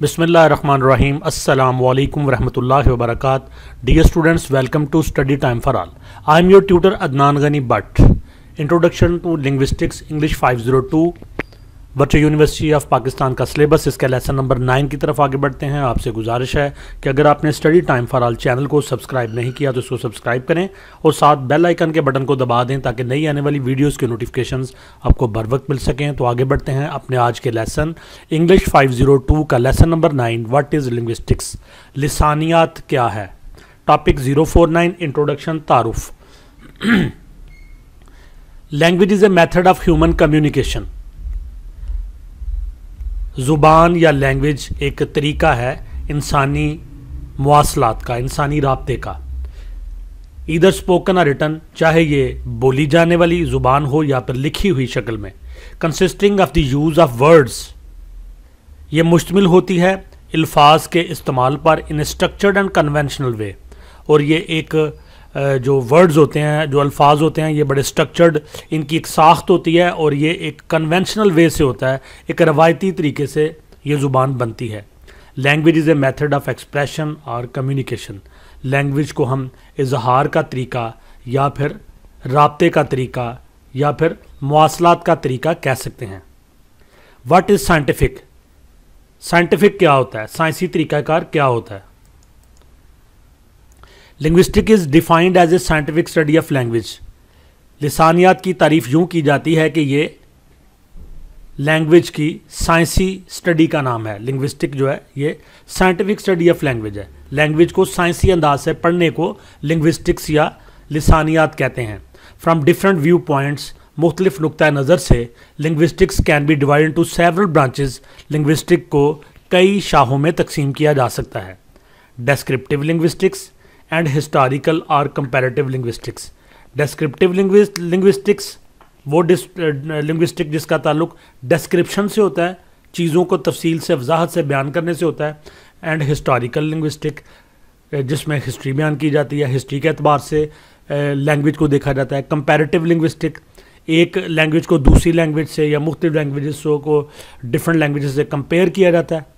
बिसमीम् अल्लाम वरहमल वबरक dear students welcome to study time for all I am your tutor Adnan Gani Bhatt introduction to linguistics English 502 बच्चे university of Pakistan का syllabus इसके lesson number nine की तरफ आगे बढ़ते हैं आपसे गुजारिश है कि अगर आपने study time for all channel को सब्सक्राइब नहीं किया तो इसको सब्सक्राइब करें और साथ बेल आइकन के बटन को दबा दें ताकि नई आने वाली वीडियोज़ के नोटिफिकेशन आपको बर वक्त मिल सकें तो आगे बढ़ते हैं अपने आज के लेसन इंग्लिश फाइव का lesson number nine what is linguistics लसानियात क्या है topic zero four nine introduction तारुफ language is a method of human communication ज़ुबान या लैंग्वेज एक तरीका है इंसानी मवासलात का इंसानी रबते का इधर स्पोकन और रिटर्न चाहे ये बोली जाने वाली ज़ुबान हो या फिर लिखी हुई शक्ल में consisting of the use of words ये मुश्तमिल होती है अल्फाज के इस्तेमाल पर in structured and conventional way और ये एक जो वर्ड्स होते हैं जो अल्फाज होते हैं ये बड़े स्ट्रक्चर्ड इनकी एक साख्त होती है और ये एक कन्वेंशनल वे से होता है एक रवायती तरीके से ये ज़ुबान बनती है language is a method of expression और कम्युनिकेशन लैंग्वेज को हम इजहार का तरीका या फिर रबते का तरीका या फिर मवासलात का तरीका कह सकते हैं वाट इज़ साइंटिफिक साइंटिफिक क्या होता है साइंसी तरीक़ाकार क्या होता है linguistic is defined as a scientific study of language लसानियात की तारीफ यूँ की जाती है कि ये लैंग्वेज की साइंसी स्टडी का नाम है लिंग्विस्टिक जो है ये साइंटिफिक स्टडी ऑफ लैंग्वेज है लैंग्वेज को साइंसी अंदाज से पढ़ने को लिंग्विस्टिक्स या लसानियात कहते हैं फ्राम डिफरेंट व्यू पॉइंट्स मुख्तलिफ नुक़ नज़र से linguistics can be divide to several branches linguistic को कई शाहों में तकसीम किया जा सकता है descriptive linguistics and historical or comparative linguistics descriptive linguistics वो लिंग्विस्टिक uh, जिसका ताल्लुक डिस्क्रिप्शन से होता है चीज़ों को तफसील से वजाहत से बयान करने से होता है एंड हिस्टोरिकल लिंग्विस्टिक जिसमें हिस्ट्री बयान की जाती है हिस्ट्री के अतबार से लैंग्वेज uh, को देखा जाता है कंपेरेटिव लिंग्विस्टिक एक लैंग्वेज को दूसरी लैंग्वेज से या मुख्तु लैंग्वेज को डिफरेंट लैंग्वेज से कंपेयर किया जाता है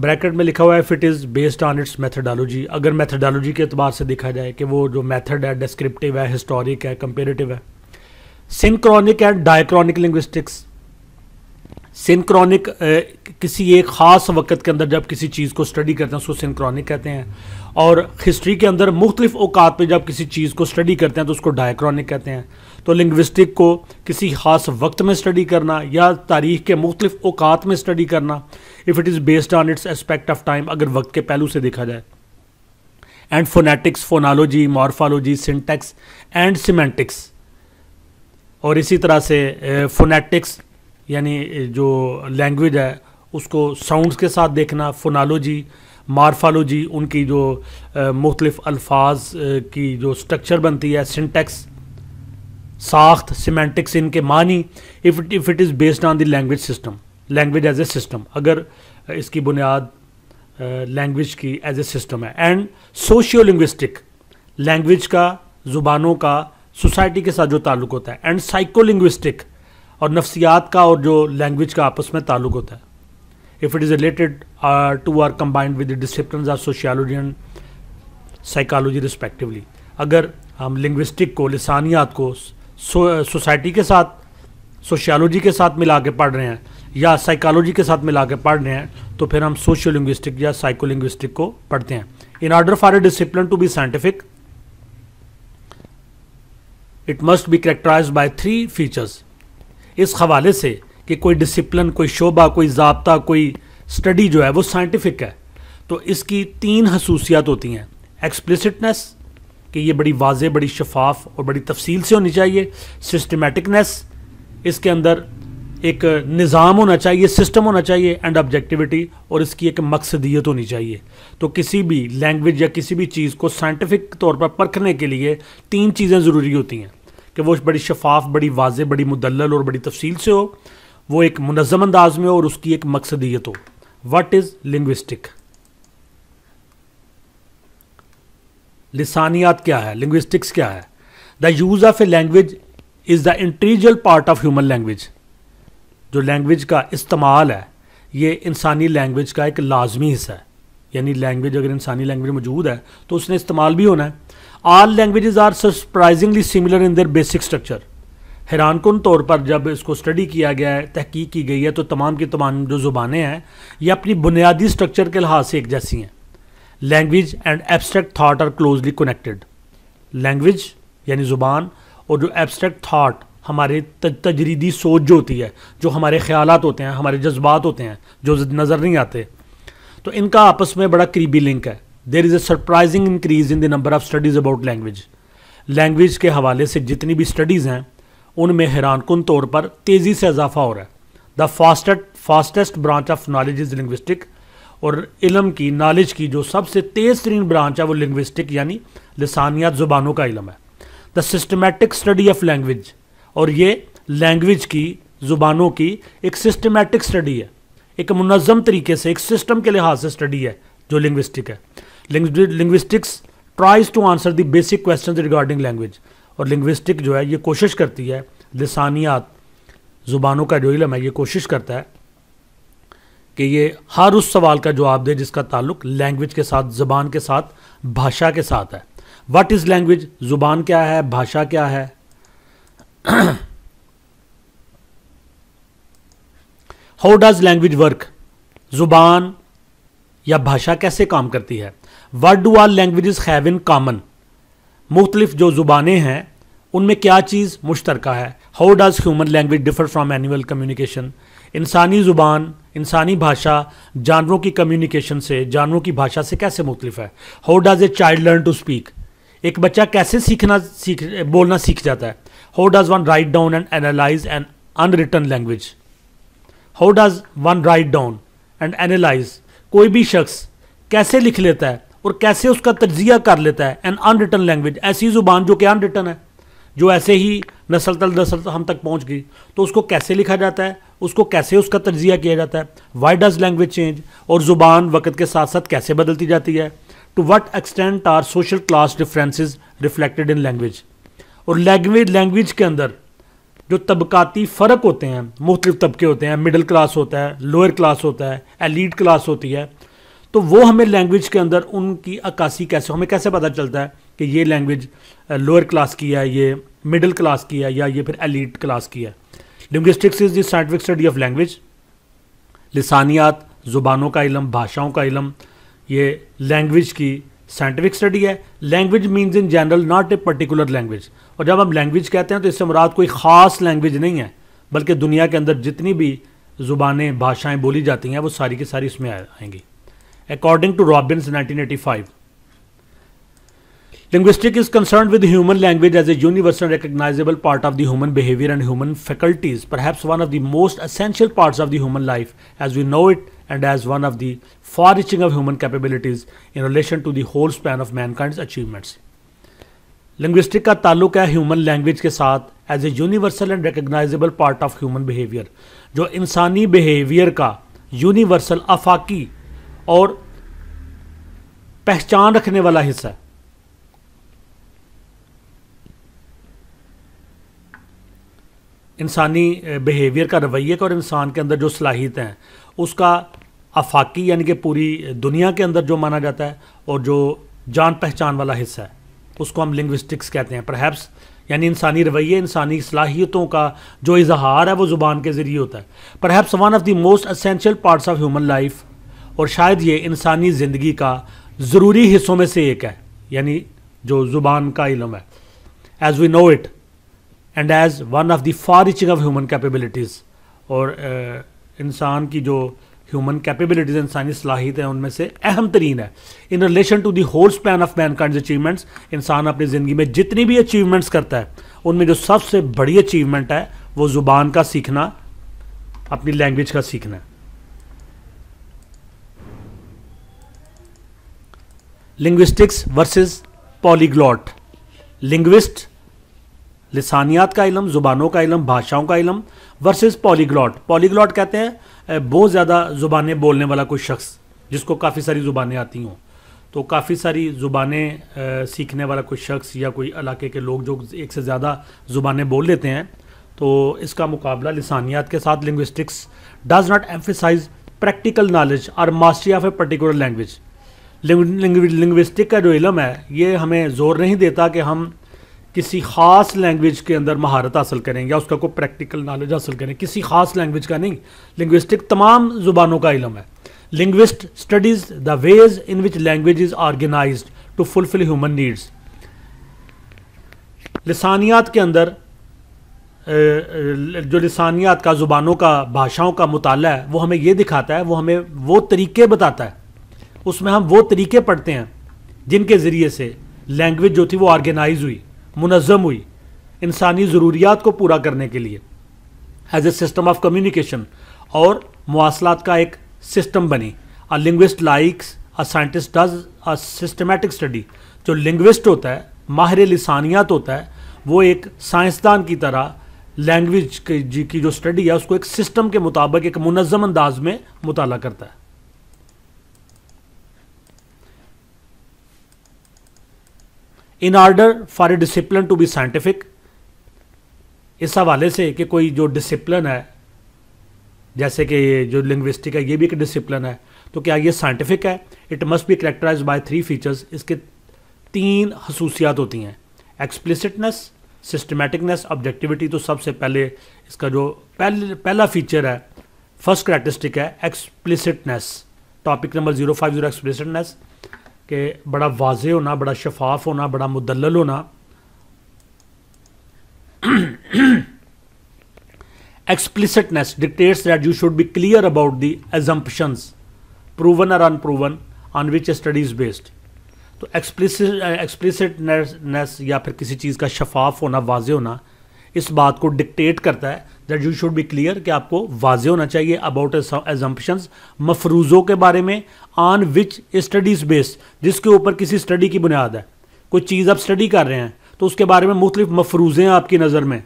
ब्रैकेट में लिखा हुआ है fit is based on its methodology अगर मैथडोलॉजी के अतबार से देखा जाए कि वो जो मैथड है डिस्क्रिप्टिव है हिस्टोरिक है कंपेरेटिव है synchronic and diachronic linguistics synchronic किसी एक ख़ास वक्त के अंदर जब किसी चीज़ को स्टडी करते हैं उसको सिंक्रॉनिक कहते हैं और हिस्ट्री के अंदर मुख्तलिफ अवकात पर जब किसी चीज़ को स्टडी करते हैं तो उसको डायक्रॉनिक कहते हैं तो लिंग्विस्टिक को किसी खास वक्त में स्टडी करना या तारीख के मुख्तफ अवकात में स्टडी करना if it is based on its aspect of time अगर वक्त के पहलू से देखा जाए and phonetics phonology morphology syntax and semantics और इसी तरह से फोनेटिक्स यानी जो लैंग्वेज है उसको साउंड्स के साथ देखना फोनोलॉजी मार्फालोजी उनकी जो मुख्तलिफ अल्फाज की जो स्ट्रक्चर बनती है सिंटेक्स साख्त सीमेंटिक्स इनके मानी if if it is based on the language system language as a system अगर इसकी बुनियाद लैंग्वेज की एज ए सिस्टम है एंड सोशियो लिंग्विस्टिक लैंग्वेज का ज़ुबानों का सोसाइटी के साथ जो ताल्लुक होता है एंड साइको लिंग्विस्टिक और नफ्सियात का और जो लैंग्वेज का आपस में ताल्लुक होता है if it is related to or combined with discipline of sociology and psychology respectively अगर हम लिंग्विस्टिक को लसानियात को सोसाइटी के साथ सोशियोलॉजी के साथ मिला के पढ़ रहे हैं या साइकोलॉजी के साथ मिला के पढ़ रहे हैं तो फिर हम सोशियो लिंग्विस्टिक या साइकोलिंग्विस्टिक को पढ़ते हैं in order for a discipline to be scientific it must be characterise by three features इस हवाले से कि कोई डिसिप्लिन कोई शोभा कोई जबता कोई स्टडी जो है वो साइंटिफिक है तो इसकी तीन खसूसियात होती हैं एक्सप्लिसिटनेस कि ये बड़ी वाजे बड़ी शफाफ और बड़ी तफसील से होनी चाहिए सिस्टमेटिकनेस इसके अंदर एक निज़ाम होना चाहिए सिस्टम होना चाहिए एंड ऑब्जेक्टिविटी और इसकी एक मकसदियत होनी चाहिए तो किसी भी लैंग्वेज या किसी भी चीज़ को साइंटिफिक तौर पर परखने के लिए तीन चीज़ें ज़रूरी होती हैं कि वो बड़ी शफाफ बड़ी वाजे बड़ी मुदल और बड़ी तफसील से हो वो एक मुनज़म अंदाज में हो और उसकी एक मकसदियत हो वट इज़ लिंग्विस्टिक लिसानियात क्या है लिंग्विस्टिक्स क्या है the use of a language is the integral part of human language जो लैंग्वेज का इस्तेमाल है ये इंसानी लैंग्वेज का एक लाजमी हिस्सा है यानी लैंग्वेज अगर इंसानी लैंग्वेज मौजूद है तो उसने इस्तेमाल भी होना है all language are surprisingly similar in their basic structure हैरान तौर पर जब इसको स्टडी किया गया है तहकीक की गई है तो तमाम की तमाम जो ज़ुबानें हैं ये अपनी बुनियादी स्ट्रक्चर के लिहाज से एक जैसी हैं language and abstract thought are closely connected language यानी ज़ुबान और जो एब्स्ट्रैक्ट थाट हमारे तजरीदी सोच जो होती है जो हमारे ख्याल होते हैं हमारे जज्बात होते हैं जो नज़र नहीं आते तो इनका आपस में बड़ा करीबी लिंक है there is a surprising increase in the number of studies about language language के हवाले से जितनी भी स्टडीज़ हैं उनमें हैरान कन तौर पर तेज़ी से इजाफा हो रहा है the fastest fastest branch of knowledge is linguistic और इलम की नॉलेज की जो सबसे तेज़ तरीन ब्रांच है वो लिंग्विस्टिक यानी लसानियात ज़ुबानों का इलम है the systematic study of language और ये लैंग्वेज की ज़ुबानों की एक सिस्टमेटिक स्टडी है एक मुनज़म तरीके से एक सिस्टम के लिहाज से स्टडी है जो लिंग्विस्टिक है linguistics tries to answer the basic question regarding language और लिंग्विस्टिक जो है ये कोशिश करती है लसानियात ज़ुबानों का जो इलम है ये कोशिश करता है कि ये हर उस सवाल का जवाब दे जिसका ताल्लुक लैंग्वेज के साथ ज़बान के साथ भाषा के साथ है वट इज़ लैंग्वेज ज़ुबान क्या है भाषा क्या है हाउ डज़ लैंग्वेज वर्क ज़ुबान या भाषा कैसे काम करती है what do are language have in common मुख्तलिफ जो ज़ुबानें हैं उनमें क्या चीज़ मुश्तरक है how does human language differ from animal communication इंसानी ज़ुबान इंसानी भाषा जानवरों की कम्युनिकेशन से जानवरों की भाषा से कैसे मुख्तलिफ है how does a child learn to speak एक बच्चा कैसे सीखना सीख बोलना सीख जाता है how does one write down and analyse an unwritten language how does one write down and analyse कोई भी शख्स कैसे लिख लेता है और कैसे उसका तजिया कर लेता है एन अनरिटन लैंग्वेज ऐसी ज़ुबान जो कि अनरिटन है जो ऐसे ही नस्ल तल नसल हम तक पहुँच गई तो उसको कैसे लिखा जाता है उसको कैसे उसका तजिया किया जाता है वाई डज लैंग्वेज चेंज और ज़ुबान वक्त के साथ साथ कैसे बदलती जाती है to what extent are social class difference reflected in language और लैंग्वेज लैंग्वेज के अंदर जो तबकाती फ़र्क होते हैं मुख्तलिफ तबके होते हैं मिडिल क्लास होता है लोअर क्लास होता है एलिड क्लास होती है तो वो हमें लैंग्वेज के अंदर उनकी अक्सी कैसे हमें कैसे पता चलता है कि ये लैंग्वेज लोअर क्लास की है ये मिडिल क्लास की है या ये फिर एलिट क्लास की है linguistics is the scientific study of language लसानियात ज़ुबानों का इलम भाषाओं का इलम ये लैंग्वेज की साइंटिफिक स्टडी है language means in general not a particular language और जब हम लैंग्वेज कहते हैं तो इससे मुराद कोई ख़ास लैंग्वेज नहीं है बल्कि दुनिया के अंदर जितनी भी ज़ुबानें भाषाएं बोली जाती हैं वो सारी की सारी इसमें आएंगी according to Robins nineteen eighty five Linguistic is concerned with human language as a universal recognizable part of the human behavior and human faculties, perhaps one of the most essential parts of the human life as we know it and as one of the far-reaching of human capabilities in relation to the whole span of mankind's achievements. Linguistics ka ताल्लुक है human language ke saath as a universal and recognisable part of human behaviour, jo insani behaviour ka universal afaki aur pehchan rakhne wala hissa. इंसानी behaviour का रवैये का और इंसान के अंदर जो सलाहित हैं उसका आफाकी यानी कि पूरी दुनिया के अंदर जो माना जाता है और जो जान पहचान वाला हिस्सा है उसको हम लिंग्विस्टिक्स कहते हैं परहैप्स यानी इंसानी रवैये इंसानी सलाहियतों का जो इजहार है वो ज़ुबान के ज़रिए होता है perhaps one of the most essential parts of human life और शायद ये इंसानी ज़िंदगी का ज़रूरी हिस्सों में से एक है यानी जो ज़ुबान का इलम है as we know it and as one of the far reaching of human capabilities और इंसान की जो ह्यूमन कैपेबिलिटीज़ इंसानी सलाहित हैं उनमें से अहम तरीन है in relation to the whole span of mankind achievements इंसान अपनी ज़िंदगी में जितनी भी अचीवमेंट्स करता है उनमें जो सबसे बड़ी अचीवमेंट है वो ज़ुबान का सीखना अपनी लैंग्वेज का सीखना है लिंग्विस्टिक्स वर्सेस पॉलीग्लॉट लिंग्विस्ट लसानियात का इलम ज़ुबानों का इलम भाषाओं का इलम वर्सेस पॉलीग्लॉट पॉलीग्लॉट कहते हैं बहुत ज़्यादा ज़ुबानें बोलने वाला कोई शख्स जिसको काफ़ी सारी ज़ुबानें आती हों तो काफ़ी सारी ज़ुबानें सीखने वाला कोई शख्स या कोई इलाके के लोग जो एक से ज़्यादा ज़ुबानें बोल लेते हैं तो इसका मुकाबला लसानियात के साथ linguistics does not emphasise practical knowledge और mastery of a particular language linguistic का जो इलम है ये हमें ज़ोर नहीं देता कि हम किसी ख़ास लैंग्वेज के अंदर महारत हासिल करें या उसका कोई प्रैक्टिकल नॉलेज हासिल करें किसी ख़ास लैंग्वेज का नहीं लिंग्विस्टिक तमाम ज़ुबानों का इलम है linguist studies the ways in which language is organise to fulfil human needs लसानियात के अंदर जो लसानियात का ज़ुबानों का भाषाओं का मुताल है वो हमें ये दिखाता है वो हमें वो तरीके बताता है उसमें हम वो तरीके पढ़ते हैं जिनके ज़रिए से लैंग्वेज जो थी वो ऑर्गेनाइज हुई मुनज़म हुई इंसानी ज़रूरियात को पूरा करने के लिए as a system of communication और मवासलात का एक सिस्टम बनी a linguist likes a scientist does a systematic study जो लिंग्विस्ट होता है माहिर लसानियात होता है वो एक साइंसदान की तरह लैंग्वेज की जो स्टडी है उसको एक सिस्टम के मुताबिक एक मुनज़म अंदाज में मुताला करता है in order for a discipline to be scientific इस हवाले से कि कोई जो डिसिप्लिन है जैसे कि ये जो लिंग्विस्टिक है ये भी एक डिसिप्लिन है तो क्या ये साइंटिफिक है it must be characterise by three features इसके तीन खसूसियात होती हैं एक्सप्लिसिटनेस सिस्टमेटिकनेस ऑब्जेक्टिविटी तो सबसे पहले इसका जो पहल, पहला फीचर है फर्स्ट करेक्टरिस्टिक है explicitness topic number zero five zero explicitness कि बड़ा वाजे होना बड़ा शफाफ होना बड़ा मुदलल होना explicitness dictates that you should be clear about the assumptions proven और unproven on which studies based तो एक्सप्लिसिटनेस या फिर किसी चीज़ का शफाफ होना वाजे होना इस बात को डिक्टेट करता है that you should be clear कि आपको वाजे होना चाहिए अबाउट एजम्पन मफरूज़ों के बारे में ऑन विच स्टडीज़ बेस जिसके ऊपर किसी स्टडी की बुनियाद है कोई चीज़ आप स्टडी कर रहे हैं तो उसके बारे में मुख्तलिफ मफरूज़ें आपकी नज़र में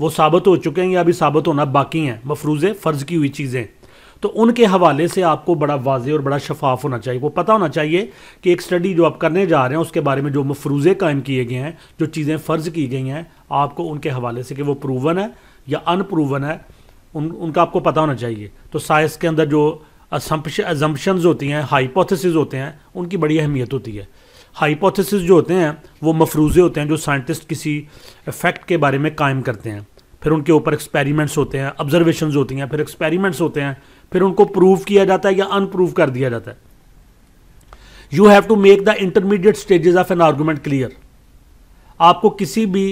वो साबित हो चुके हैं या अभी साबित होना बाकी हैं मफरूज़े फ़र्ज़ की हुई चीज़ें तो उनके हवाले से आपको बड़ा वाजे और बड़ा शफाफ होना चाहिए वो पता होना चाहिए कि एक स्टडी जो आप करने जा रहे हैं उसके बारे में जो मफरूज़े कायम किए गए हैं जो चीज़ें फ़र्ज़ की गई हैं आपको उनके हवाले से कि वो प्रूवन है या अनप्रूवन है उन उनका आपको पता होना चाहिए तो साइंस के अंदर जो एजम्पन्स होती हैं हाइपोथेसिस होते हैं उनकी बड़ी अहमियत होती है हाइपोथेसिस जो होते हैं वो मफरूज़े होते हैं जो साइंटिस्ट किसी इफेक्ट के बारे में कायम करते हैं फिर उनके ऊपर एक्सपेरिमेंट्स होते हैं ऑब्जर्वेशन होती हैं फिर एक्सपेरिमेंट्स होते हैं फिर उनको प्रूव किया जाता है या अनप्रूव कर दिया जाता है you have to make the intermediate stages of an argument clear आपको किसी भी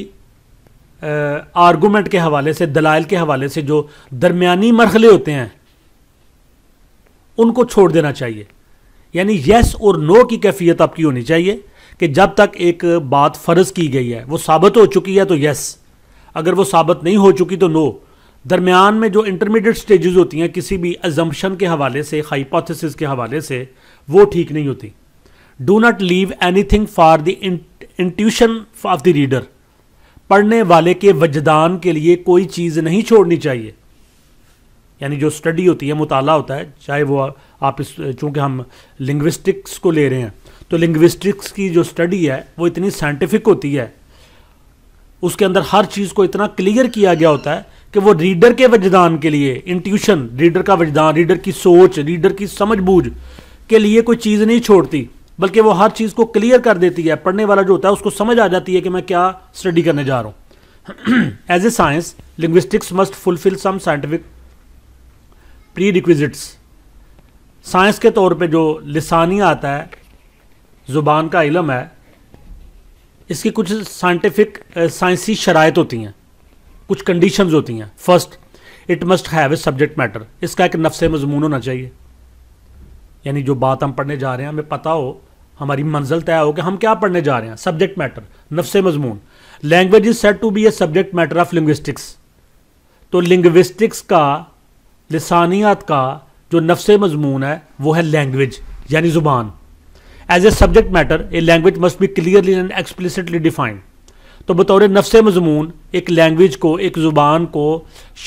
आर्गूमेंट के हवाले से दलाइल के हवाले से जो दरमियानी मरहले होते हैं उनको छोड़ देना चाहिए यानी यस और नो की कैफियत आपकी होनी चाहिए कि जब तक एक बात फ़र्ज़ की गई है वो साबित हो चुकी है तो यस अगर वो साबित नहीं हो चुकी तो नो दरमियान में जो इंटरमीडिएट स्टेजेस होती हैं किसी भी एजम्पन के हवाले से हाइपोथेसिस के हवाले से वो ठीक नहीं होती do not leave anything for the intuition of the reader पढ़ने वाले के वजदान के लिए कोई चीज़ नहीं छोड़नी चाहिए यानी जो स्टडी होती है मुताला होता है चाहे वो आप इस चूँकि हम लिंग्विस्टिक्स को ले रहे हैं तो लिंग्विस्टिक्स की जो स्टडी है वो इतनी साइंटिफिक होती है उसके अंदर हर चीज़ को इतना क्लियर किया गया होता है कि वो रीडर के वजदान के लिए इंट्यूशन रीडर का वजदान रीडर की सोच रीडर की समझ बूझ के लिए कोई चीज़ नहीं छोड़ती बल्कि वो हर चीज़ को क्लियर कर देती है पढ़ने वाला जो होता है उसको समझ आ जाती है कि मैं क्या स्टडी करने जा रहा हूँ as a science linguistics must fulfil some scientific prerequisites science के तौर पे जो लसानिया आता है ज़ुबान का इलम है इसकी कुछ साइंटिफिक साइंसी शराइ होती हैं कुछ कंडीशन होती हैं first it must have a subject matter इसका एक नफ्स मजमून होना चाहिए यानी जो बात हम पढ़ने जा रहे हैं हमें पता हो हमारी मंजिल तय हो कि हम क्या पढ़ने जा रहे हैं सब्जेक्ट मैटर नफ्स मजमून language is set to be a subject matter of linguistics तो लिंग्विस्टिक्स का लसानियात का जो नफ्स मजमून है वो है लैंग्वेज यानी ज़ुबान as a subject matter a language must be clearly and explicitly defined तो बतौर नफ्स मजमून एक लैंग्वेज को एक ज़ुबान को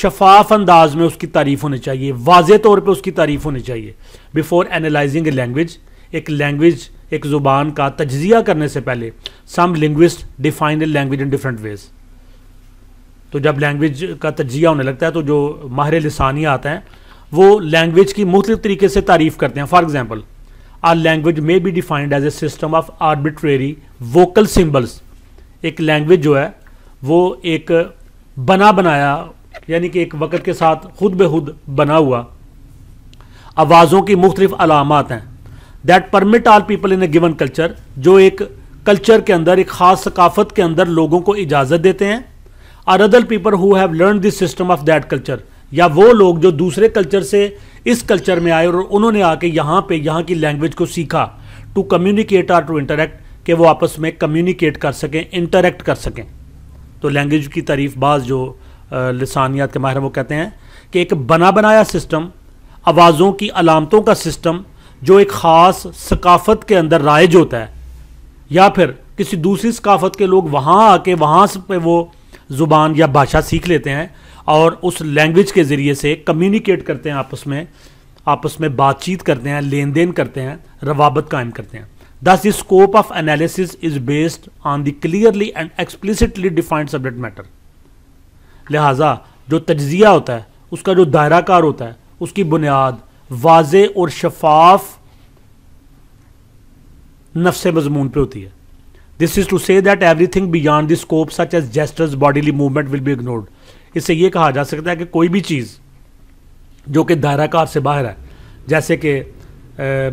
शफाफ अंदाज में उसकी तारीफ होनी चाहिए वाज तौर पर उसकी तारीफ होनी चाहिए बिफोर एनालाइजिंग ए लैंग्वेज एक लैंग्वेज एक ज़ुबान का तजिया करने से पहले some linguist define the language in different ways तो जब लैंग्वेज का तजिया होने लगता है तो जो माहिर लसानिया आते हैं वो लैंग्वेज की मुख्तु तरीके से तारीफ करते हैं for example or language may be defined as a system of arbitrary vocal symbols एक लैंग्वेज जो है वो एक बना बनाया यानी कि एक वक़्त के साथ खुद ब खुद बना हुआ आवाज़ों की मुख्तलिफ अलामत हैं that permit all people in a given culture जो एक कल्चर के अंदर एक खास सकाफत के अंदर लोगों को इजाज़त देते हैं और other people who have learn this system of that culture या वो लोग जो दूसरे कल्चर से इस कल्चर में आए और उन्होंने आके यहाँ पे यहाँ की लैंग्वेज को सीखा टू कम्युनिकेट और टू इंटरेक्ट कि वो आपस में कम्युनिकेट कर सकें इंटरेक्ट कर सकें तो लैंग्वेज की तारीफ बाज जो लसानियात के माहिर वो कहते हैं कि एक बना बनाया सिस्टम आवाज़ों की अलामतों का सिस्टम जो एक ख़ास सकाफ़त के अंदर राइज होता है या फिर किसी दूसरी सकाफ़त के लोग वहाँ आके वहाँ पे वो ज़ुबान या भाषा सीख लेते हैं और उस लैंग्वेज के ज़रिए से कम्युनिकेट करते हैं आपस में आपस में बातचीत करते हैं लेन देन करते हैं रवाबत कायम करते हैं thus the scope of analysis is based on the clearly and explicitly defined subject matter लिहाजा जो तजिया होता है उसका जो दायरा कार होता है उसकी बुनियाद वाज और शफाफ नफ्स मजमून पे होती है this is to say that everything beyond the scope such as gestures bodily movement will be ignored इससे यह कहा जा सकता है कि कोई भी चीज़ जो कि दायराकार से बाहर है जैसे कि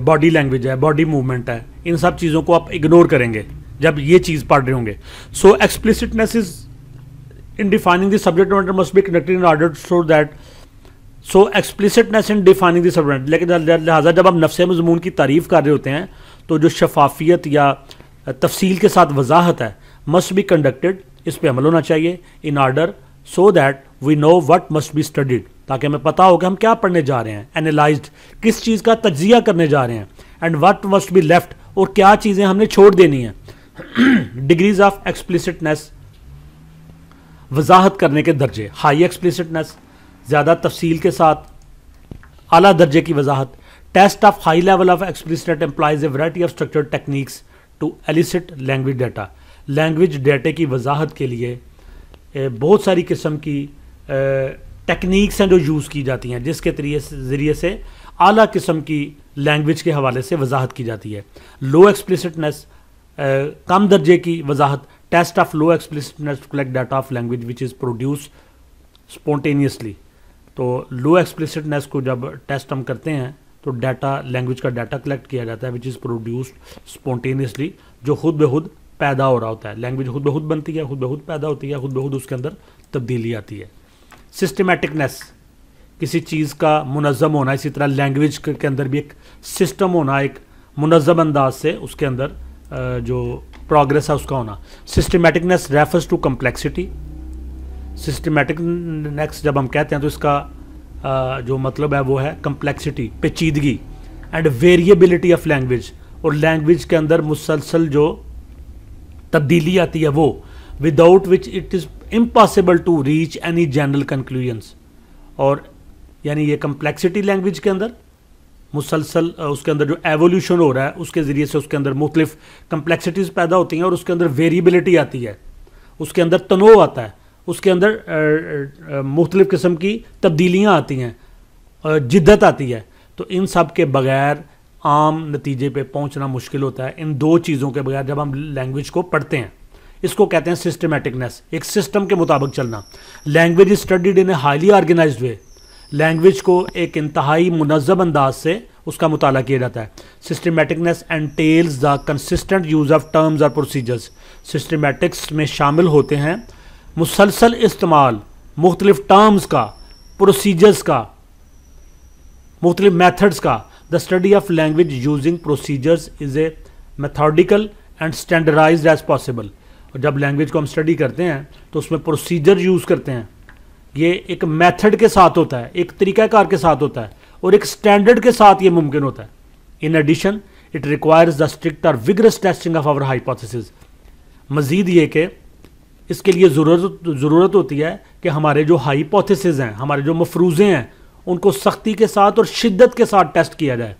बॉडी लैंग्वेज है बॉडी मूवमेंट है इन सब चीज़ों को आप इग्नोर करेंगे जब ये चीज़ पढ़ रहे होंगे so explicitness is in defining the must be connected in order show that so explicitness in defining this subrent लेकिन लिहाजा जब हम नफ्स मजमून की तारीफ़ कर रहे होते हैं तो जो शफाफियत या तफसील के साथ वजाहत है मस्ट बी कंडक्टेड इस पर अमल होना चाहिए in order so that we know what must be studied ताकि हमें पता हो कि हम क्या पढ़ने जा रहे हैं एनालाइज किस चीज़ का तजिया करने जा रहे हैं and what must be left और क्या चीज़ें हमने छोड़ देनी हैं डिग्रीज ऑफ एक्सप्लिसिटनेस वजाहत करने के दर्जे हाई एक्सप्लिसिटनेस ज़्यादा तफसील के साथ अला दर्जे की वजाहत test of high level of explicit employs a variety of structure techniques to elicit language data language डाटे की वजाहत के लिए बहुत सारी किस्म की टेक्निक्स हैं जो यूज़ की जाती हैं जिसके ज़रिए से अली किस्म की लैंग्वेज के हवाले से वजाहत की जाती है लो एक्सप्लिसिटनेस कम दर्जे की वजाहत test of low explicitness to collect data of language which is produce spontaneously तो लो एक्सप्लिसिटनेस को जब टेस्ट हम करते हैं तो डाटा लैंग्वेज का डाटा कलेक्ट किया जाता है विच इज़ प्रोड्यूस्ड स्पॉन्टेनियसली जो खुद बेहुद खुद पैदा हो रहा होता है लैंग्वेज खुद बेहुद खुद बनती है खुद बेहुद खुद पैदा होती है खुद ब खुद उसके अंदर तब्दीली आती है सिस्टमेटिकनेस किसी चीज़ का मुनज़म होना इसी तरह लैंग्वेज के अंदर भी एक सिस्टम होना एक मुनज़म अंदाज से उसके अंदर जो प्रोग्रेस है उसका होना systematicness refers to complexity systematic next जब हम कहते हैं तो इसका आ, जो मतलब है वो है कम्प्लेक्सिटी पेचीदगी एंड वेरिएबिलिटी ऑफ लैंग्वेज और लैंग्वेज के अंदर मुसलसल जो तब्दीली आती है वो without which it is impossible to reach any general conclusions और यानी ये कम्प्लेक्सिटी लैंग्वेज के अंदर मुसलसल उसके अंदर जो एवोल्यूशन हो रहा है उसके ज़रिए से उसके अंदर मुख्तलिफ कम्प्लेक्सिटीज़ पैदा होती हैं और उसके अंदर वेरिएबिलिटी आती है उसके अंदर तनोव आता है उसके अंदर मुख्तलिफ़ किस्म की तब्दीलियाँ आती हैं जिद्दत आती है तो इन सब के बगैर आम नतीजे पे पहुंचना मुश्किल होता है इन दो चीज़ों के बगैर जब हम लैंग्वेज को पढ़ते हैं इसको कहते हैं सिस्टमेटिकनेस एक सिस्टम के मुताबिक चलना language studied in a highly organize way language को एक इंतहाई मुनजम अंदाज से उसका मुताला किया जाता है systematicness and tells the consistent use of terms और प्रोसीजर्स सिस्टमेटिक्स में शामिल होते हैं मुसलसल इस्तेमाल मुख्तलिफ़ टर्म्स का प्रोसीजर्स का मुख्तलिफ मैथड्स का the study of language using procedures is a methodical and standardize as possible और जब लैंग्वेज को हम स्टडी करते हैं तो उसमें प्रोसीजर यूज़ करते हैं ये एक मैथड के साथ होता है एक तरीक़ाकार के साथ होता है और एक स्टैंडर्ड के साथ ये मुमकिन होता है in addition it requires the strict और vigorous testing of our hypothesis मज़ीद ये कि इसके लिए ज़रूरत ज़रूरत होती है कि हमारे जो हाइपोथेसिस हैं हमारे जो मफरूज़े हैं उनको सख्ती के साथ और शिद्दत के साथ टेस्ट किया जाए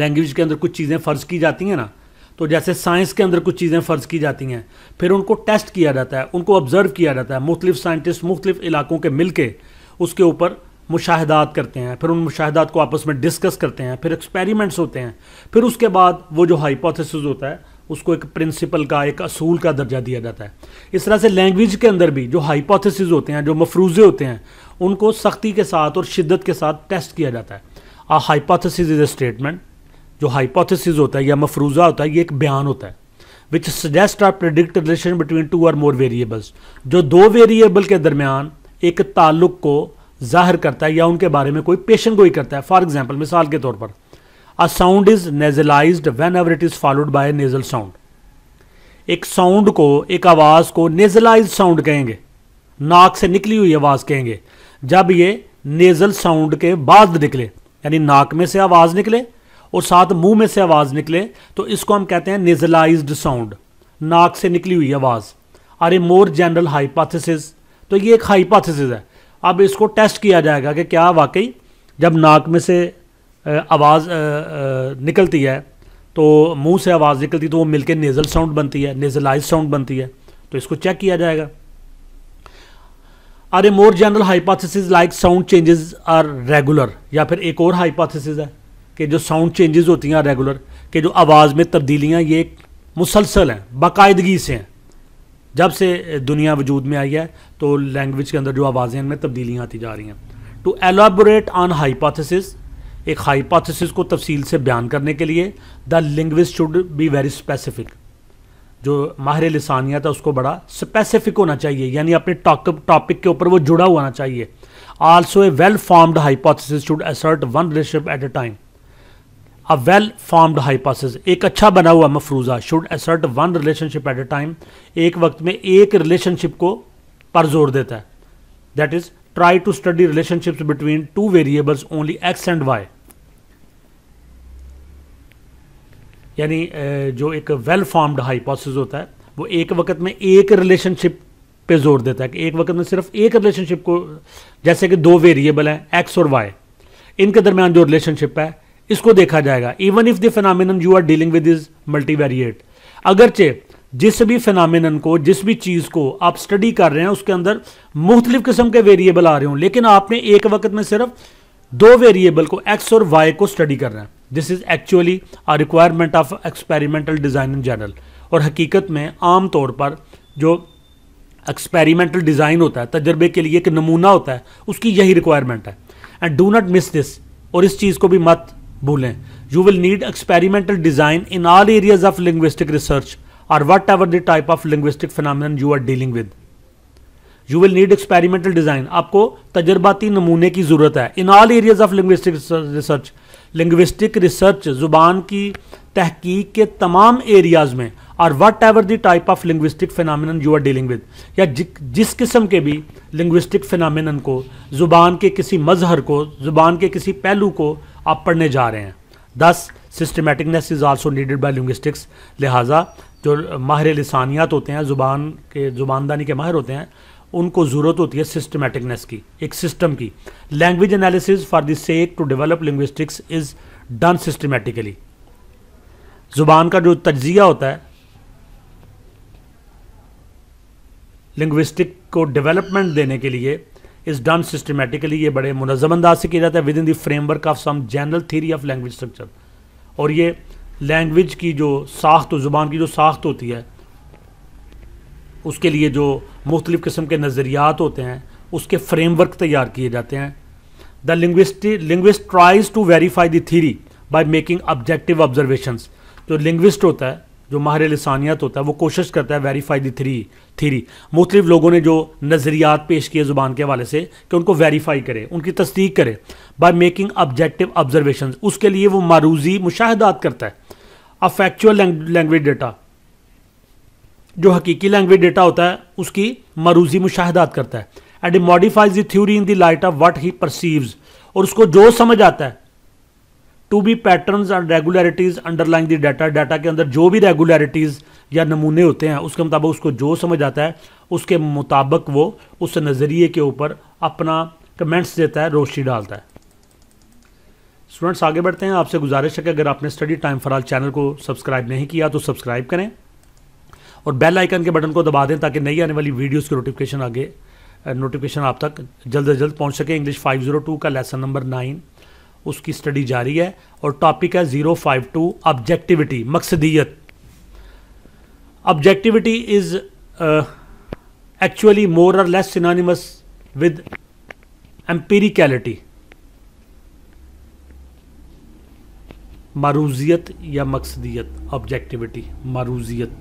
लैंग्वेज के अंदर कुछ चीज़ें फ़र्ज़ की जाती हैं ना तो जैसे साइंस के अंदर कुछ चीज़ें फ़र्ज़ की जाती हैं फिर उनको टेस्ट किया जाता है उनको ऑब्ज़र्व किया जाता है मुख्तलिफ साइंटिस्ट मुख्तफ इलाकों के मिल के उसके ऊपर मुशाहदात करते हैं फिर उन मुशाहदात को आपस में डिस्कस करते हैं फिर एक्सपेरिमेंट्स होते हैं फिर उसके बाद वो जो हाइपोथेसिस होता है उसको एक प्रिंसिपल का एक असूल का दर्जा दिया जाता है इस तरह से लैंग्वेज के अंदर भी जो हाइपोथेसिस होते हैं जो मफरूज़े होते हैं उनको सख्ती के साथ और शिद्दत के साथ टेस्ट किया जाता है a hypothesis is a statement जो हाइपोथेसिस होता है या मफरूज़ा होता है ये एक बयान होता है which suggest or predict relation between two or more variables जो दो वेरिएबल के दरमियान एक ताल्लुक को जाहिर करता है या उनके बारे में कोई पेशन गोई करता है फॉर एग्जाम्पल मिसाल के तौर पर a sound is nasalize whenever it is followed by nasal sound एक साउंड को एक आवाज को नेजलाइज साउंड कहेंगे नाक से निकली हुई आवाज कहेंगे जब ये नेजल साउंड के बाद निकले यानी नाक में से आवाज निकले और साथ मुंह में से आवाज निकले तो इसको हम कहते हैं नेजलाइज साउंड नाक से निकली हुई आवाज आर ए मोर जनरल हाइपाथिस तो ये एक हाइपाथेसिस है अब इसको टेस्ट किया जाएगा कि क्या वाकई जब नाक में से आवाज़ निकलती है तो मुंह से आवाज़ निकलती है तो वो मिलके नेज़ल साउंड बनती है नेज़लाइज साउंड बनती है तो इसको चेक किया जाएगा or a more general hypothesis like sound changes are regular या फिर एक और हाइपाथेसिस है कि जो साउंड चेंजेस होती हैं रेगुलर कि जो आवाज़ में तब्दीलियाँ ये मुसलसल हैं बाकायदगी से हैं जब से दुनिया वजूद में आई है तो लैंग्वेज के अंदर जो आवाज़ें इनमें तब्दीलियाँ आती जा रही हैं टू एलाबोरेट ऑन हाइपाथेसिस एक हाइपोथेसिस को तफसील से बयान करने के लिए the linguist should be very specific जो माहिर लसानिया था उसको बड़ा स्पेसिफिक होना चाहिए यानी अपने टॉपिक के ऊपर वो जुड़ा हुआ होना चाहिए also a well formed hypothesis should assert one relationship at a time a well formed hypothesis एक अच्छा बना हुआ मफरूजा should assert one relationship at a time एक वक्त में एक रिलेशनशिप को पर जोर देता है that is try to study relationships between two variables only x and y यानी जो एक वेल फॉर्म्ड हाइपोथेसिस होता है वो एक वक्त में एक रिलेशनशिप पे जोर देता है कि एक वक्त में सिर्फ एक रिलेशनशिप को जैसे कि दो वेरिएबल हैं एक्स और वाई इनके दरमियान जो रिलेशनशिप है इसको देखा जाएगा even if the phenomenon you are dealing with is variate अगरचे जिस भी फिनामिन को जिस भी चीज़ को आप स्टडी कर रहे हैं उसके अंदर मुख्तलिफ किस्म के वेरिएबल आ रहे हों लेकिन आपने एक वक्त में सिर्फ दो वेरिएबल को एक्स और वाई को स्टडी कर रहे हैं this is actually a requirement of experimental design in general और हकीकत में आम तौर पर जो एक्सपेरिमेंटल डिज़ाइन होता है तजर्बे के लिए एक नमूना होता है उसकी यही रिक्वायरमेंट है and do not miss this और इस चीज़ को भी मत भूलें you will need experimental design in all areas of linguistic research or whatever the type of linguistic phenomenon you are dealing with. You will need experimental design आपको तजर्बाती नमूने की ज़रूरत है in all areas of linguistic research linguistic research ज़ुबान की तहकीक के तमाम एरियाज़ में और whatever the type of linguistic phenomenon you are dealing with या जि, जिस किस्म के भी लिंग्विस्टिक फिनमिन को ज़ुबान के किसी मजहर को ज़ुबान के किसी पहलू को आप पढ़ने जा रहे हैं thus systematicness is also needed by linguistics लिहाजा जो माहिर लसानियात होते हैं ज़ुबान के ज़ुबानदानी के माहिर होते हैं उनको ज़रूरत होती है सिस्टमेटिकनेस की एक सिस्टम की language analysis for the sake to develop linguistics is done systematically ज़ुबान का जो तजिया होता है लिंग्विस्टिक को डेवलपमेंट देने के लिए इज़ डन सिस्टमेटिकली ये बड़े मुनज़म अंदाज से किया जाता है within the framework of some general theory of language structure और ये लैंग्वेज की जो साख्त ज़ुबान की जो साख्त होती है उसके लिए जो मुख्तलिफ़ किस्म के नज़रियात होते हैं उसके फ्रेमवर्क तैयार किए जाते हैं the linguist linguist tries to verify the theory by making objective observation जो लिंग्विस्ट होता है जो माहिर लसानियत होता है वो कोशिश करता है वेरीफाई दी थ्री थीरी मुख्तलिफ लोगों ने जो नज़रियात पेश किए ज़ुबान के हवाले से कि उनको वेरीफाई करे उनकी तस्दीक करे बाई मेकिंग ऑब्जेक्टिव ऑब्जर्वेशन उसके लिए वो मारूजी मुशाहदात करता है ऑफ लैंग्वेज डेटा जो हकीकी लैंग्वेज डेटा होता है उसकी मरूजी मुशाहदात करता है and modifies the theory in the light of what he perceives और उसको जो समझ आता है to be patterns and regularities underline the data data के अंदर जो भी रेगुलरिटीज या नमूने होते हैं उसके मुताबिक उसको जो समझ आता है उसके मुताबिक वो उस नज़रिए के ऊपर अपना कमेंट्स देता है रोशनी डालता है स्टूडेंट्स आगे बढ़ते हैं आपसे गुजारिश है कि अगर आपने स्टडी टाइम फराल चैनल को सब्सक्राइब नहीं किया तो सब्सक्राइब करें और बेल आइकन के बटन को दबा दें ताकि नई आने वाली वीडियोस की नोटिफिकेशन आगे नोटिफिकेशन आप तक जल्द से जल्द पहुंच सके इंग्लिश 502 का लेसन नंबर नाइन उसकी स्टडी जारी है और टॉपिक है जीरो ऑब्जेक्टिविटी मकसदियत objectivity is actually more or less synonymous with empiricality मारूजियत या मकसदियत ऑब्जेक्टिविटी मारूजियत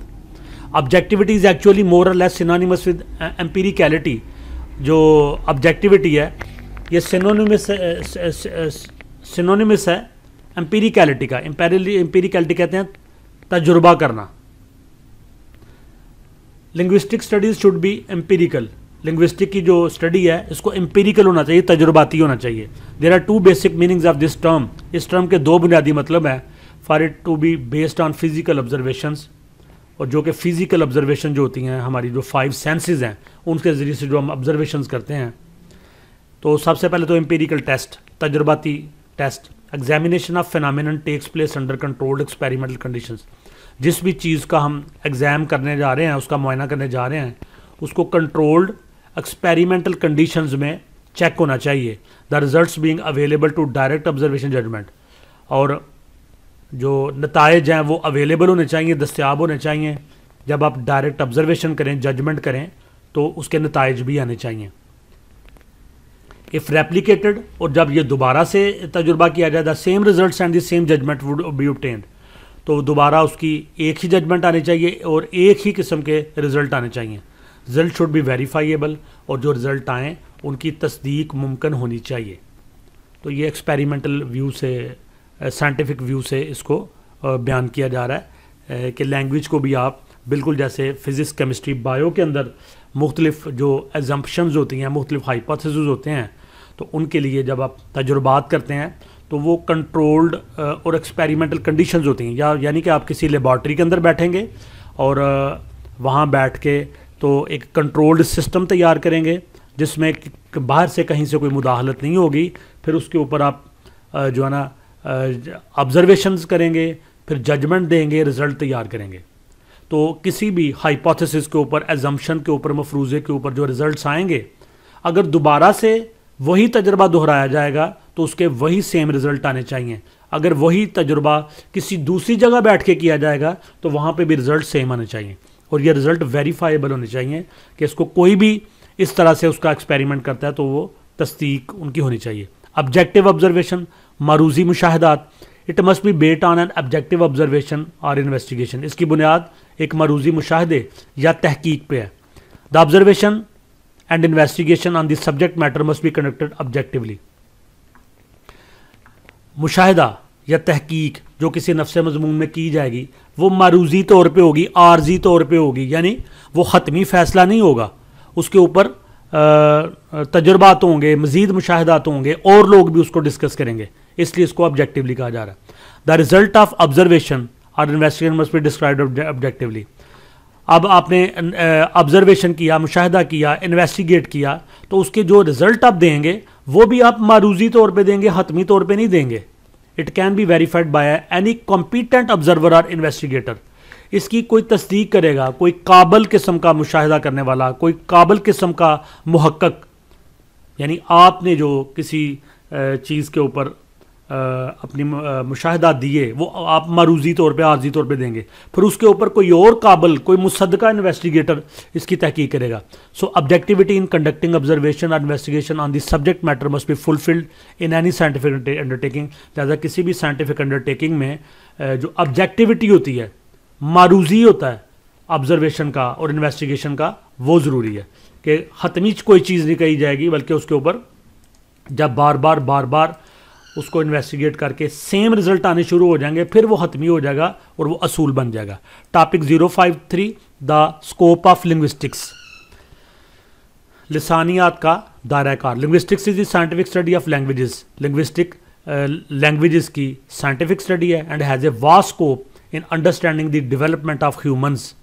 objectivity is actually more or less synonymous with एम्पीरिकलिटी जो ऑब्जेक्टिविटी है ये सिनोनिमस सिनोनिमस uh, है एम्पीरिकलिटी का एम्पीरिकलिटी कहते हैं तजुर्बा करना linguistic studies should be empirical linguistic की जो स्टडी है इसको एम्पेरिकल होना चाहिए तजुर्बाती होना चाहिए there are two basic meanings of this term इस टर्म के दो बुनियादी मतलब हैं for it to be based on physical observations और जो कि फिजिकल ऑब्जर्वेशन जो होती हैं हमारी जो फाइव सेंसेज हैं उनके ज़रिए से जो हम ऑब्जर्वेशंस करते हैं तो सबसे पहले तो एम्पेरिकल टेस्ट तजुर्बाती test examination of phenomenon takes place under controlled experimental condition जिस भी चीज़ का हम एग्ज़ाम करने जा रहे हैं उसका मुआयना करने जा रहे हैं उसको कंट्रोल्ड एक्सपेरिमेंटल कंडीशन में चेक होना चाहिए the result being available to direct observation judgement और जो नतज हैं वो अवेलेबल होने चाहिए दस्तियाब होने चाहिए जब आप डायरेक्ट ऑब्जर्वेशन करें जजमेंट करें तो उसके नतज भी आने चाहिए इफ़ रेप्लीकेटेड और जब ये दोबारा से तजुर्बा किया जाए the same result and the same judgement would be obtained तो दोबारा उसकी एक ही जजमेंट आनी चाहिए और एक ही किस्म के रिज़ल्ट आने चाहिए रिज़ल्ट शुड बी वेरीफाइएबल और जो रिज़ल्ट आएँ उनकी तस्दीक मुमकिन होनी चाहिए तो ये एक्सपेरिमेंटल व्यू से साइंटिफिक व्यू से इसको बयान किया जा रहा है कि लैंग्वेज को भी आप बिल्कुल जैसे फिज़िक्स केमिस्ट्री बायो के अंदर मुख्तलिफ जो एजम्पन्स होती हैं मुख्तलिफ हाइपोथिस होते हैं तो उनके लिए जब आप तजुर्बात करते हैं तो वो कंट्रोल्ड और एक्सपेरिमेंटल कंडीशंस होती हैं या यानी कि आप किसी लेबॉर्ट्री के अंदर बैठेंगे और वहाँ बैठ के तो एक कंट्रोल्ड सिस्टम तैयार करेंगे जिसमें बाहर से कहीं से कोई मुदाहलत नहीं होगी फिर उसके ऊपर आप जो है ना ऑब्जर्वेशंस करेंगे फिर जजमेंट देंगे रिज़ल्ट तैयार करेंगे तो किसी भी हाइपोथेसिस के ऊपर एजम्पन के ऊपर मफरूज़े के ऊपर जो रिज़ल्ट आएंगे अगर दोबारा से वही तजर्बा दोहराया जाएगा तो उसके वही सेम रिज़ल्ट आने चाहिए अगर वही तजुर्बा किसी दूसरी जगह बैठ के किया जाएगा तो वहाँ पे भी रिज़ल्ट सेम आने चाहिए और ये रिज़ल्ट वेरीफाइबल होने चाहिए कि इसको कोई भी इस तरह से उसका एक्सपेरिमेंट करता है तो वो तस्दीक उनकी होनी चाहिए ऑब्जेक्टिव ऑब्जर्वेशन मारूजी मुशाहदात it must be based on an objective observation और इन्वेस्टिगेशन इसकी बुनियाद एक मरूजी मुशाहदे या तहकीक पे है the observation and investigation on the subject matter must be conducted objectively मुशाहिदा या तहकीक जो किसी नफ्स मजमून में की जाएगी वो मारूजी तौर पे होगी आर्जी तौर पे होगी यानी वो हतमी फ़ैसला नहीं होगा उसके ऊपर तजुर्बात होंगे मज़ीद मुशाहदात होंगे और लोग भी उसको डिस्कस करेंगे इसलिए इसको ऑब्जेक्टिवली कहा जा रहा है द रिज़ल्ट ऑफ ऑब्जर्वेशन और investigation must be describe objectively अब आपने ऑब्जर्वेशन किया मुशाहदा किया इन्वेस्टिगेट किया तो उसके जो रिज़ल्ट आप देंगे वो भी आप मारूजी तौर पर देंगे हतमी तौर पर नहीं देंगे it can be verified by any competent observer और इन्वेस्टिगेटर इसकी कोई तस्दीक करेगा कोई काबल किस्म का मुशाह करने वाला कोई काबल किस्म का महक्क यानी आपने जो किसी चीज़ के ऊपर अपनी मुशाहदा दिए वो आप मरूजी तौर पे आर्जी तौर पे देंगे फिर उसके ऊपर कोई और काबल कोई मुसदका इन्वेस्टिगेटर इसकी तहकीक करेगा so objectivity in conducting observation और investigation on this subject matter must be fulfilled in any scientific undertaking लिहाजा किसी भी साइंटिफिक अंडरटेकिंग में जो ऑब्जेक्टिविटी होती है मारूजी होता है ऑब्जर्वेशन का और इन्वेस्टिगेशन का वो ज़रूरी है कि हतमीच कोई चीज़ नहीं कही जाएगी बल्कि उसके ऊपर जब बार बार बार बार उसको इन्वेस्टिगेट करके सेम रिजल्ट आने शुरू हो जाएंगे फिर वो हतमी हो जाएगा और वो असूल बन जाएगा topic zero five three the scope of linguistics लसानियात का दायराकार linguistics is the scientific study of languages linguistic languages की साइंटिफिक स्टडी है and has a vast scope in understanding the development of humans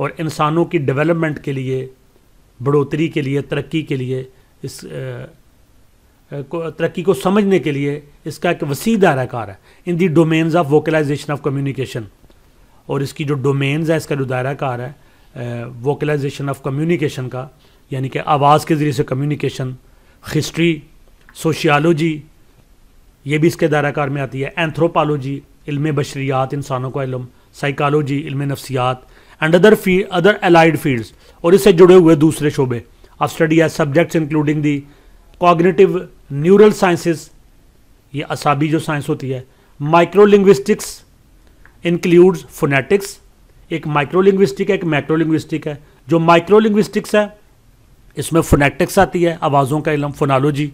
और इंसानों की डेवलपमेंट के लिए बढ़ोतरी के लिए तरक्की के लिए इस uh, तरक्की को समझने के लिए इसका एक वसी दायराकार है in the domains of vocalization of communication और इसकी जो डोमेन्स है इसका जो दायराकार है वोकलाइजेशन ऑफ कम्युनिकेशन का यानी कि आवाज़ के ज़रिए से कम्युनिकेशन हिस्ट्री सोशियालोजी ये भी इसके दायराकार में आती है एंथ्रोपालोजी इल्म बशरियात इंसानों का इलम साइकालोजी इल्म नफसियात एंड अदर फी अदर अलाइड फील्ड्स और इससे जुड़े हुए दूसरे शोबे ऑफ स्टडी या subjects including the cognitive neural sciences ये असाबी जो साइंस होती है माइक्रोलिंग्विस्टिक्स इंक्लूड्स फोनेटिक्स एक माइक्रोलिंग्विस्टिक है एक मैक्रोलिंग्विस्टिक है जो माइक्रोलिंग्विस्टिक्स है इसमें फोनेटिक्स आती है आवाज़ों का इलम फोनोलॉजी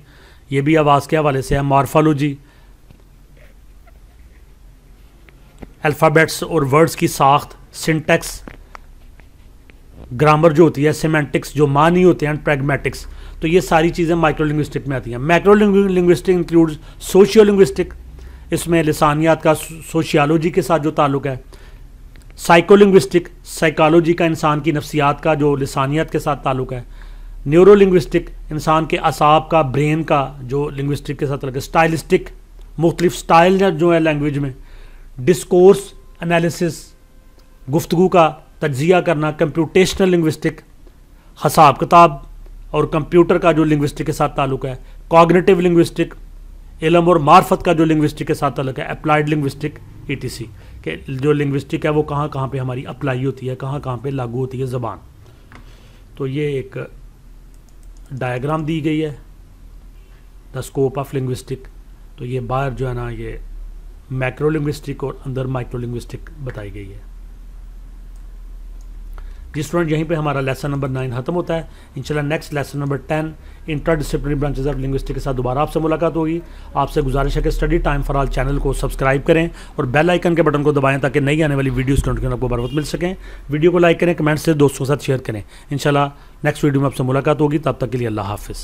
ये भी आवाज़ के हवाले से है मॉर्फालोजी अल्फ़ाबेट्स और वर्ड्स की साख्त सिंटेक्स ग्रामर जो होती है सीमेंटिक्स जो मानी होते हैं प्रेगमेटिक्स तो ये सारी चीज़ें माइक्रो लिंग्विस्टिक में आती हैं macro linguistic includes socio linguistic इसमें लसानियात का सोशियालॉजी के साथ जो ताल्लुक है साइको लिंग्विस्टिक साइकोलॉजी का इंसान की नफसियात का जो लसानियात के साथ ताल्लुक है न्यूरो लिंग्विस्टिक इंसान के असाब का ब्रेन का जो लिंग्विस्टिक के साथ तल्लक है स्टाइलिस्टिक मुख्तलिफ स्टाइल जो है लैंग्वेज में डिस्कोर्स एनालिसिस गुफ्तु का तजिया करना कंप्यूटेशनल लिंग्विस्टिक हसाब किताब और कंप्यूटर का जो लिंग्विस्टिक के साथ ताल्लुक है कॉग्नेटिव लिंग्विस्टिक इलम और मार्फत का जो लिंग्विस्टिक के साथ ताल्लुक है अप्लाइड लिंग्विस्टिक ई के जो लिंग्विस्टिक है वो कहाँ कहाँ पे हमारी अप्लाई होती है कहाँ कहाँ पे लागू होती है ज़बान तो ये एक डायग्राम दी गई है द स्कोप ऑफ लिंग्विस्टिक तो ये बाहर जो है ना ये मैक्रो लिंग्विस्टिक और अंदर माइक्रो लिंग्विस्टिक बताई गई है जी स्टूडेंट यहीं पे हमारा लेसन नंबर नाइन खत्म होता है इंशाल्लाह next lesson number ten inter disciplinary branches of linguistic के साथ दोबारा आपसे मुलाकात होगी आपसे गुजारिश है कि Study time for All channel को सब्सक्राइब करें और बेल आइकन के बटन को दबाएं ताकि नई आने वाली स्टूडेंट नोटिफिकेशन आपको बरवत मिल सकें वीडियो को लाइक करें कमेंट से दोस्तों के साथ शेयर करें इंशाल्लाह नेक्स्ट वीडियो में आपसे मुलाकात होगी तब तक के लिए अल्लाह हाफिज़